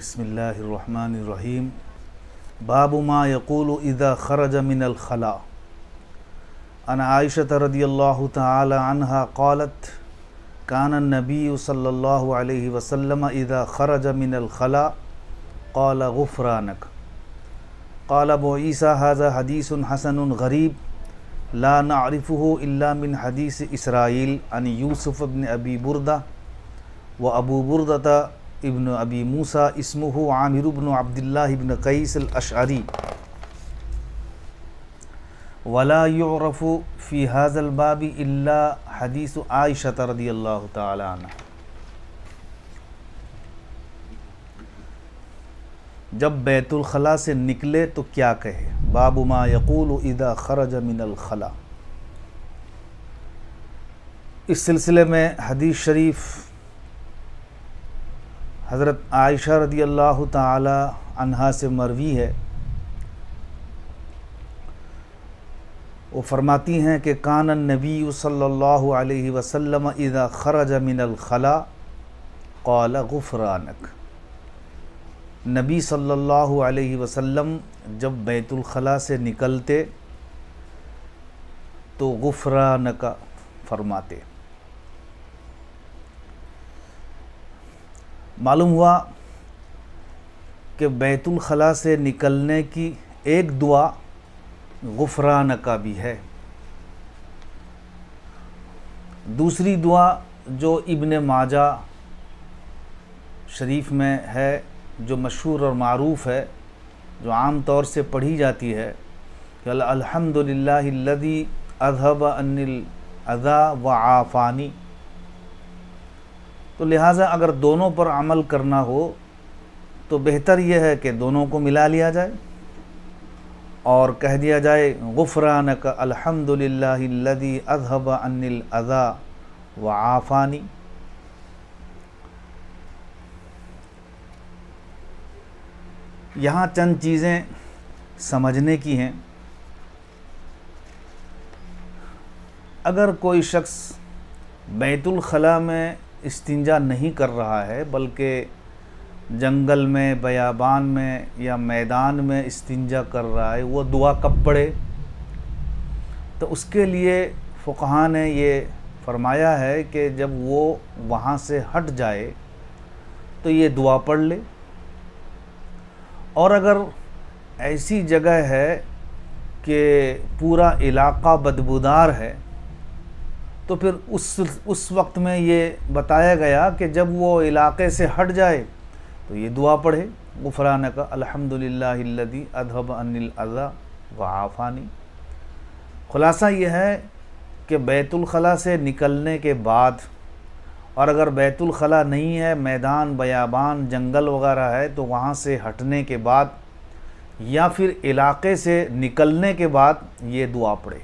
बसमीम बाबू माँ यकूल इदा खरज मिनल खला अन आयशत रदी अल्लाह तहा कौलत कान नबी सल्ला वसम इदा खरज मिनल खला कौल गुफ़रानक कौल बो ईसा हाजा हदीस हसन गरीब ला नारिफ़ इल्ला मिन हदीस इसराइल अन यूसुफ़ अबन अबी बुरदा व अबू बुरदता इब्न अबी मूसा इसमह आमिर इबन अब्दुल्ला इबन कईस अशरी वला यूरफ़ फ़ी हाजलबाबी अल्ला हदीस आयशा الله تعالى عنها जब बैतुल खला से निकले तो क्या कहे बाबू मा यकूल इदा खरज मिनलखला इस सिलसिले में हदीस शरीफ़ हज़रत आयशा रदी अल्लाह तहा से मरवी है वो फरमाती हैं कि कानन नबी सल्लल्लाहु अलैहि वसल्लम इदा खरज मिनल खला कौल गुफरानक नबी सल्लल्लाहु अलैहि वसल्लम जब बैतुलखला से निकलते तो गुफरानक फरमाते मालूम हुआ कि बैतुलखला से निकलने की एक दुआ गुफरान का भी है दूसरी दुआ जो इब्न माजा शरीफ में है जो मशहूर और मरूफ़ है जो आम तौर से पढ़ी जाती है कि अल्हम्दुलिल्लाह अजहब अनिल अज़ा व आफ़ानी तो लिहाजा अगर दोनों पर अमल करना हो तो बेहतर यह है कि दोनों को मिला लिया जाए और कह दिया जाए गुफ़रान का अलहमदिल्लादी अजहब अनिल अज़ा व आफ़ानी यहाँ चंद चीज़ें समझने की हैं अगर कोई शख्स बैतुलखला में इस्तिंजा नहीं कर रहा है बल्कि जंगल में बयाबान में या मैदान में इस्तिंजा कर रहा है वो दुआ कब पड़े तो उसके लिए फ़ुकहा ने ये फरमाया है कि जब वो वहाँ से हट जाए तो ये दुआ पढ़ ले और अगर ऐसी जगह है कि पूरा इलाका बदबूदार है तो फिर उस उस वक्त में ये बताया गया कि जब वो इलाके से हट जाए तो ये दुआ पढ़े गुफरान का अलहमदिल्लादी अधब अनिल अज़ा व आफ़ानी खुलासा ये है कि बैतुलखला से निकलने के बाद और अगर बैतुलखला नहीं है मैदान बयाबान जंगल वगैरह है तो वहाँ से हटने के बाद या फिर इलाके से निकलने के बाद ये दुआ पढ़े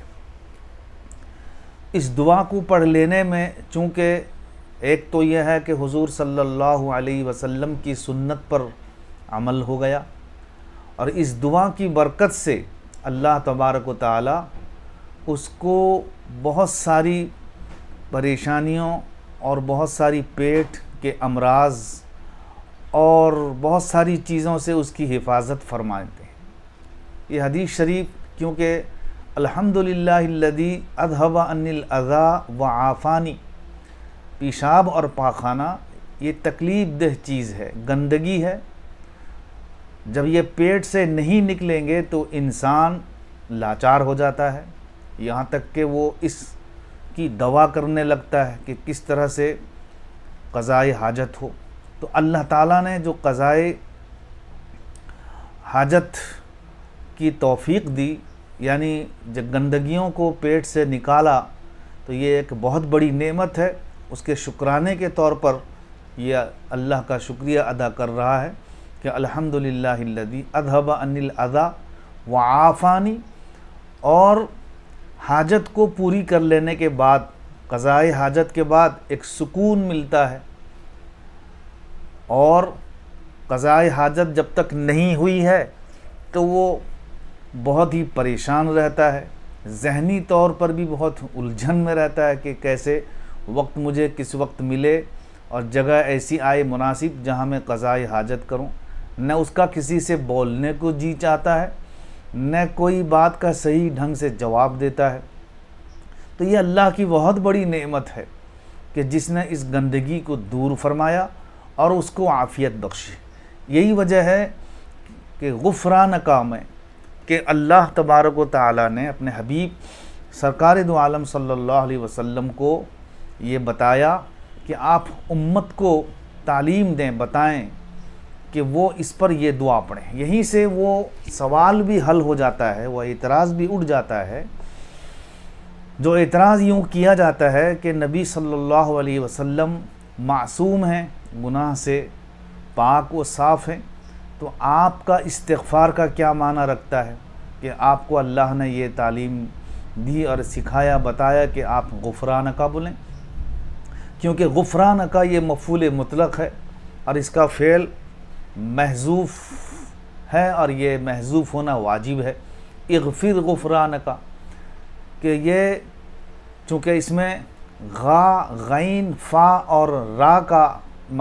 इस दुआ को पढ़ लेने में चूँकि एक तो यह है कि हुजूर सल्लल्लाहु अलैहि वसल्लम की सुन्नत पर अमल हो गया और इस दुआ की बरकत से अल्लाह तबारक ताली उसको बहुत सारी परेशानियों और बहुत सारी पेट के अमराज और बहुत सारी चीज़ों से उसकी हिफाजत फरमाते हैं ये हदीस शरीफ क्योंकि अल्हम्दुलिल्लाहिल्लज़ी अधवा अनिल अज़ा व आफ़ानी पेशाब और पाखाना ये तकलीफ दह चीज़ है गंदगी है जब ये पेट से नहीं निकलेंगे तो इंसान लाचार हो जाता है यहाँ तक कि वो इस की दवा करने लगता है कि किस तरह से कज़ाए हाजत हो तो अल्लाह ताला ने जो कज़ाए हाजत की तौफीक दी यानी जब गंदगियों को पेट से निकाला तो ये एक बहुत बड़ी नेमत है उसके शुक्राने के तौर पर यह अल्लाह का शुक्रिया अदा कर रहा है कि अलहमदिल्लादी अधब अनिल अदा व आफ़ानी और हाजत को पूरी कर लेने के बाद कज़ाए हाजत के बाद एक सुकून मिलता है और कज़ाए हाजत जब तक नहीं हुई है तो वो बहुत ही परेशान रहता है जहनी तौर पर भी बहुत उलझन में रहता है कि कैसे वक्त मुझे किस वक्त मिले और जगह ऐसी आए मुनासिब जहाँ मैं कज़ाए हाजत करूँ न उसका किसी से बोलने को जी चाहता है न कोई बात का सही ढंग से जवाब देता है तो ये अल्लाह की बहुत बड़ी नेमत है कि जिसने इस गंदगी को दूर फरमाया और उसको आफ़ियत बख्शी यही वजह है कि गुफरान का मैं कि अल्लाह तबारक ताली ने अपने हबीब सरकार दो आलम सल्लल्लाहु अलैहि वसल्लम को ये बताया कि आप उम्मत को तालीम दें बताएं कि वो इस पर ये दुआ पढ़ें यहीं से वो सवाल भी हल हो जाता है वह एतराज़ भी उठ जाता है जो एतराज़ यूँ किया जाता है कि नबी सल्लल्लाहु अलैहि वसल्लम मासूम हैं गुनाह से पाक व साफ़ हैं तो आपका इस्तफ़ार का क्या माना रखता है कि आपको अल्लाह ने यह तालीम दी और सिखाया बताया कि आप गुफरान का बोलें क्योंकि गुफरान का ये मफूल मुतलक है और इसका फ़ेल महजूफ़ है और ये महजूफ़ होना वाजिब है इगफिर गुफरान का कि ये चूँकि इसमें गा गैन फ़ा और रा का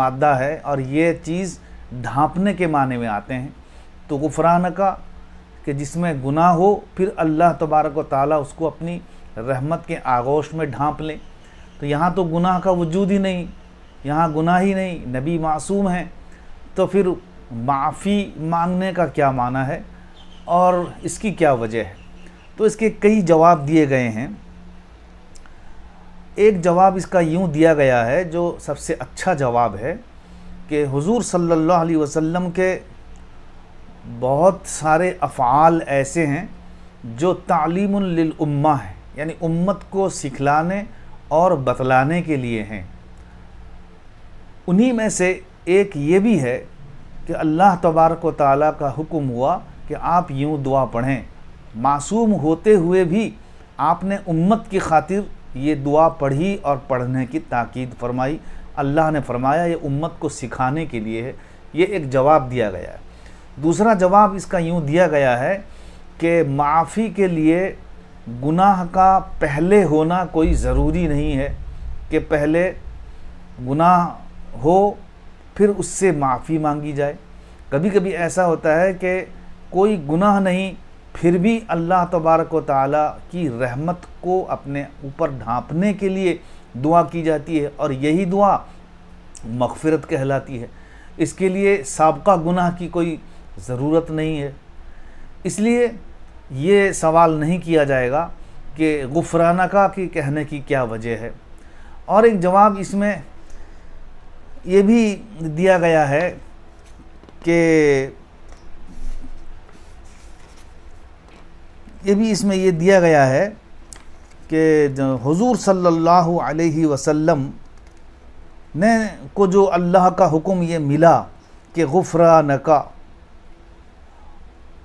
मादा है और ये चीज़ ढांपने के माने में आते हैं तो गुफरान का कि जिसमें गुनाह हो फिर अल्लाह तबारक व उसको अपनी रहमत के आगोश में ढांप लें तो यहाँ तो गुनाह का वजूद ही नहीं यहाँ गुनाह ही नहीं नबी मासूम हैं तो फिर माफ़ी मांगने का क्या माना है और इसकी क्या वजह है तो इसके कई जवाब दिए गए हैं एक जवाब इसका यूँ दिया गया है जो सबसे अच्छा जवाब है कि हुजूर सल्लल्लाहु अलैहि वसल्लम के बहुत सारे अफ़ाल ऐसे हैं जो तालीम्मा है यानी उम्मत को सिखलाने और बतलाने के लिए हैं उन्हीं में से एक ये भी है कि अल्लाह तबारक ताली का हुक्म हुआ कि आप यूँ दुआ पढ़ें मासूम होते हुए भी आपने उम्मत की खातिर ये दुआ पढ़ी और पढ़ने की ताकीद फरमाई अल्लाह ने फरमाया ये उम्मत को सिखाने के लिए है ये एक जवाब दिया गया है दूसरा जवाब इसका यूँ दिया गया है कि माफ़ी के लिए गुनाह का पहले होना कोई ज़रूरी नहीं है कि पहले गुनाह हो फिर उससे माफ़ी मांगी जाए कभी कभी ऐसा होता है कि कोई गुनाह नहीं फिर भी अल्लाह तबारक ताली की रहमत को अपने ऊपर ढांपने के लिए दुआ की जाती है और यही दुआ मगफरत कहलाती है इसके लिए सबका गुनाह की कोई ज़रूरत नहीं है इसलिए ये सवाल नहीं किया जाएगा कि गुफराना का के कहने की क्या वजह है और एक जवाब इसमें ये भी दिया गया है कि ये भी इसमें ये दिया गया है कि हुजूर सल्लल्लाहु अलैहि वसल्लम ने को जो अल्लाह का हुक्म ये मिला कि गुफरा नका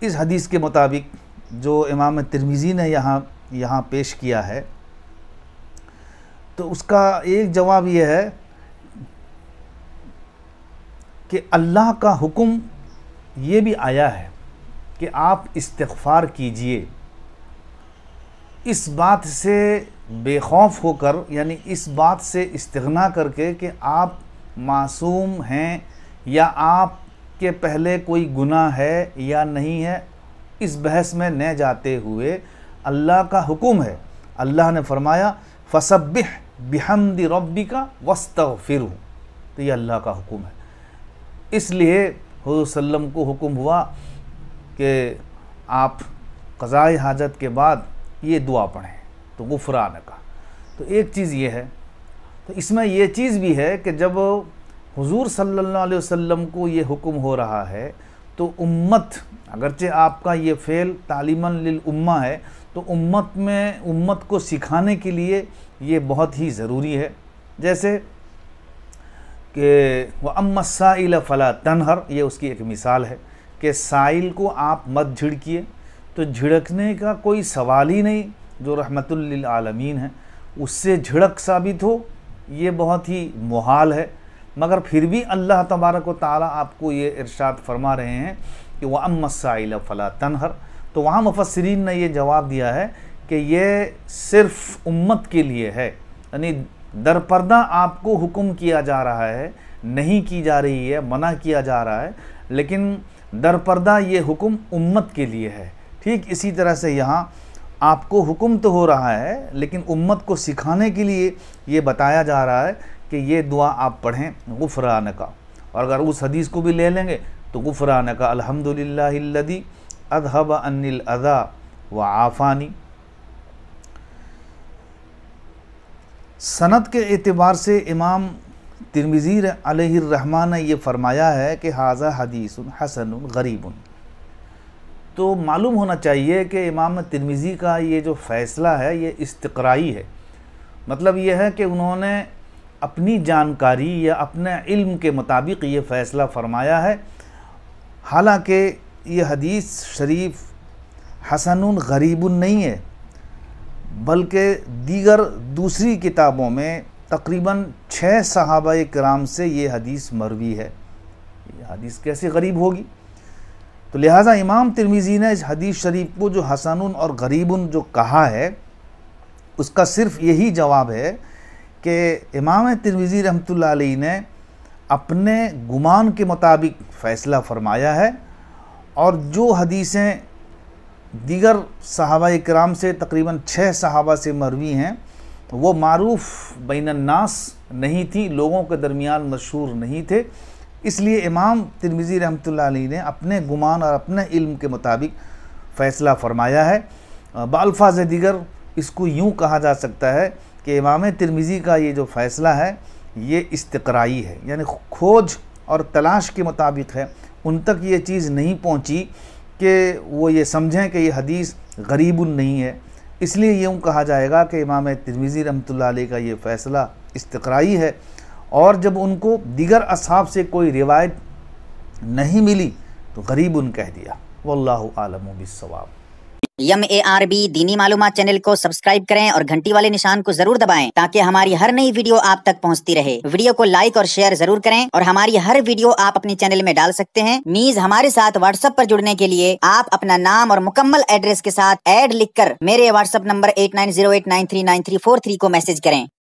इस हदीस के मुताबिक जो इमाम तिरमिज़ी ने यहाँ यहाँ पेश किया है तो उसका एक जवाब यह है कि अल्लाह का हुक्म ये भी आया है कि आप इस्तफ़ार कीजिए इस बात से बेखौफ होकर यानी इस बात से इस्तना करके कि आप मासूम हैं या आप के पहले कोई गुनाह है या नहीं है इस बहस में न जाते हुए अल्लाह का हुक्म है अल्लाह ने फरमाया फसब बिहमद रब्बी का वस्त फिर तो ये अल्लाह का हुक्म है इसलिए वसल्लम को हुक्म हुआ कि आप कज़ाए हाजत के बाद ये दुआ पढ़ें तो गुफरान का तो एक चीज़ ये है तो इसमें यह चीज़ भी है कि जब हुजूर सल्लल्लाहु अलैहि वसल्लम को ये हुक्म हो रहा है तो उम्मत अगरचे आपका ये फ़ेल तालीमन लिल उम्मा है तो उम्मत में उम्मत को सिखाने के लिए ये बहुत ही ज़रूरी है जैसे कि वह अम्मा साइल फ़ला तनहर ये उसकी एक मिसाल है कि साइल को आप मत झिड़किए तो झिड़कने का कोई सवाल ही नहीं जो रहमतुल्लिल है उससे झिड़क साबित हो ये बहुत ही मुहाल है मगर फिर भी अल्लाह तबारक व ताली आपको ये इरशाद फरमा रहे हैं कि वह अमसाइल फ़ला तनहर तो वहाँ मुफसरीन ने यह जवाब दिया है कि ये सिर्फ़ उम्मत के लिए है यानी दरपर्दा आपको हुक्म किया जा रहा है नहीं की जा रही है मना किया जा रहा है लेकिन दरपर्दा ये हुक्म उम्मत के लिए है ठीक इसी तरह से यहाँ आपको हुक्म तो हो रहा है लेकिन उम्मत को सिखाने के लिए ये बताया जा रहा है कि ये दुआ आप पढ़ें गुफरान का और अगर उस हदीस को भी ले लेंगे तो गुफरान का अलहमदिल्लादी अदहब अनिल अदा व आफ़ानी सनत के अतबार से इमाम तिरमिज़ी रहमान ने यह फ़रमाया है कि हाजा हदीसन हसन गरीबन तो मालूम होना चाहिए कि इमाम तिरमिज़ी का ये जो फ़ैसला है ये इसतराई है मतलब ये है कि उन्होंने अपनी जानकारी या अपने इल्म के मुताबिक ये फ़ैसला फ़रमाया है हालांकि ये हदीस शरीफ हसन गरीब नहीं है बल्कि दीगर दूसरी किताबों में तकरीबन छः सहाबा कराम से ये हदीस मरवी है ये हदीस कैसे गरीब होगी तो लिहाजा इमाम तिरमीज़ी ने इस हदीस शरीफ को जो हसन और गरीबन जो कहा है उसका सिर्फ यही जवाब है कि इमाम तिरमिज़ी रहमत ने अपने गुमान के मुताबिक फ़ैसला फ़रमाया है और जो हदीसें दीगर सहाबा कराम से तकरीबन छः सहाबा से मरवी हैं वो मरूफ़ बैनन्नास नहीं थी लोगों के दरमियान मशहूर नहीं थे इसलिए इमाम तिरमिज़ी रहमत ने अपने गुमान और अपने इल्म के मुताबिक फ़ैसला फ़रमाया है बालफाज दीगर इसको यूँ कहा जा सकता है कि इमाम तिरमिज़ी का ये जो फ़ैसला है ये इसतराई है यानी खोज और तलाश के मुताबिक है उन तक ये चीज़ नहीं पहुँची कि वो ये समझें कि ये हदीस गरीब नहीं है इसलिए यूँ कहा जाएगा कि इमाम तिरमिज़ी रमत का ये फ़ैसला इसतराई है और जब उनको दिगर असाब से कोई रिवायत नहीं मिली तो गरीब उन कह दिया वल्लाहु आलम बिसवाब यम ए आर बी दीनी मालूम चैनल को सब्सक्राइब करें और घंटी वाले निशान को जरूर दबाएं ताकि हमारी हर नई वीडियो आप तक पहुंचती रहे वीडियो को लाइक और शेयर जरूर करें और हमारी हर वीडियो आप अपने चैनल में डाल सकते हैं मीज हमारे साथ व्हाट्सएप पर जुड़ने के लिए आप अपना नाम और मुकम्मल एड्रेस के साथ एड लिखकर मेरे व्हाट्सएप नंबर एट को मैसेज करें